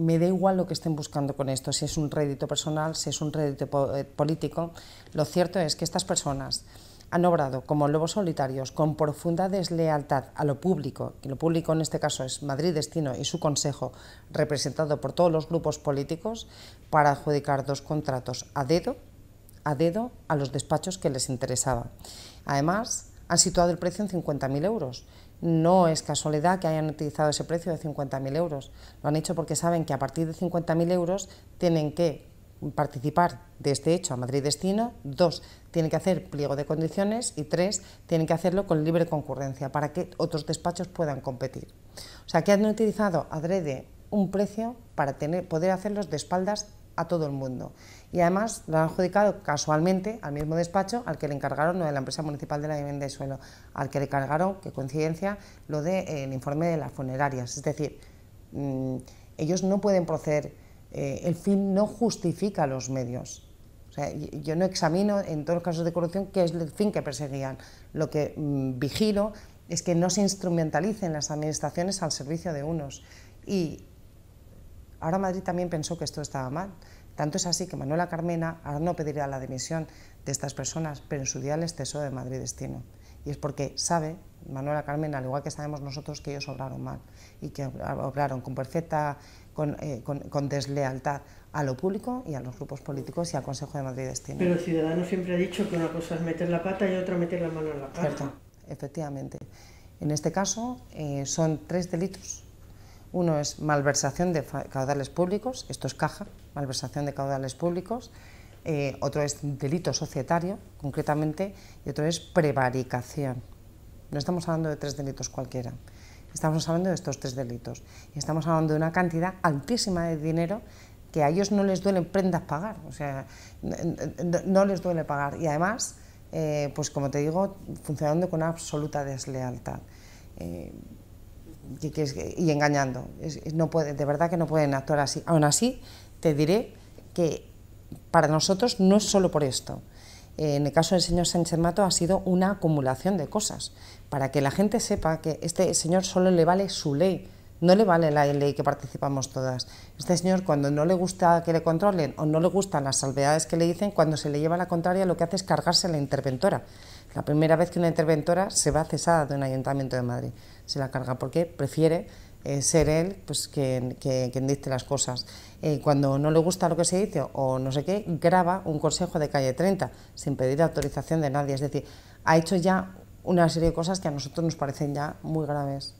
me da igual lo que estén buscando con esto, si es un rédito personal, si es un rédito eh, político. Lo cierto es que estas personas han obrado como lobos solitarios con profunda deslealtad a lo público, y lo público en este caso es Madrid Destino y su Consejo, representado por todos los grupos políticos, para adjudicar dos contratos a dedo, a dedo a los despachos que les interesaban. Además, han situado el precio en 50.000 euros no es casualidad que hayan utilizado ese precio de 50.000 euros. Lo han hecho porque saben que a partir de 50.000 euros tienen que participar de este hecho a Madrid Destino, dos, tienen que hacer pliego de condiciones y tres, tienen que hacerlo con libre concurrencia para que otros despachos puedan competir. O sea, que han utilizado adrede un precio para tener, poder hacerlos de espaldas a todo el mundo. Y además lo han adjudicado casualmente al mismo despacho al que le encargaron no de la empresa municipal de la vivienda de suelo, al que le encargaron, que coincidencia, lo del de, eh, el informe de las funerarias. Es decir, mm, ellos no pueden proceder, eh, el fin no justifica los medios. yo no examino en todos los casos de corrupción qué es el fin que perseguían. Lo que mm, vigilo es que no se instrumentalicen las administraciones al servicio de unos. Y Ahora Madrid también pensó que esto estaba mal. Tanto es así que Manuela Carmena ahora no pedirá la dimisión de estas personas, pero en su día les cesó de Madrid Destino. Y es porque sabe, Manuela Carmena, al igual que sabemos nosotros, que ellos obraron mal y que obraron con perfecta, eh, con, deslealtad a lo público y a los grupos políticos y al Consejo de Madrid Destino. Pero el ciudadano siempre ha dicho que una cosa es meter la pata y otra meter la mano en la pata. Cierto, efectivamente. En este caso eh, son tres delitos uno es malversación de caudales públicos, esto es caja, malversación de caudales públicos. Eh, otro es delito societario, concretamente, y otro es prevaricación. No estamos hablando de tres delitos cualquiera, estamos hablando de estos tres delitos. Y estamos hablando de una cantidad altísima de dinero que a ellos no les duelen prendas pagar, o sea, no, les duele pagar. Y además, eh, pues como te digo, funcionando con absoluta deslealtad. Eh, y, engañando. no puede, de verdad que no pueden actuar así. Aún así, te diré que para nosotros no es solo por esto. En el caso del señor Sánchez Mato ha sido una acumulación de cosas, para que la gente sepa que este señor solo le vale su ley, no le vale la ley que participamos todas. Este señor cuando no le gusta que le controlen o no le gustan las salvedades que le dicen, cuando se le lleva la contraria lo que hace es cargarse la interventora. La primera vez que una interventora se va cesada de un ayuntamiento de Madrid, se la carga porque prefiere eh, ser él pues, quien, dicte las cosas. Eh, cuando no le gusta lo que se dice o no sé qué, graba un consejo de calle 30 sin pedir autorización de nadie. Es decir, ha hecho ya una serie de cosas que a nosotros nos parecen ya muy graves.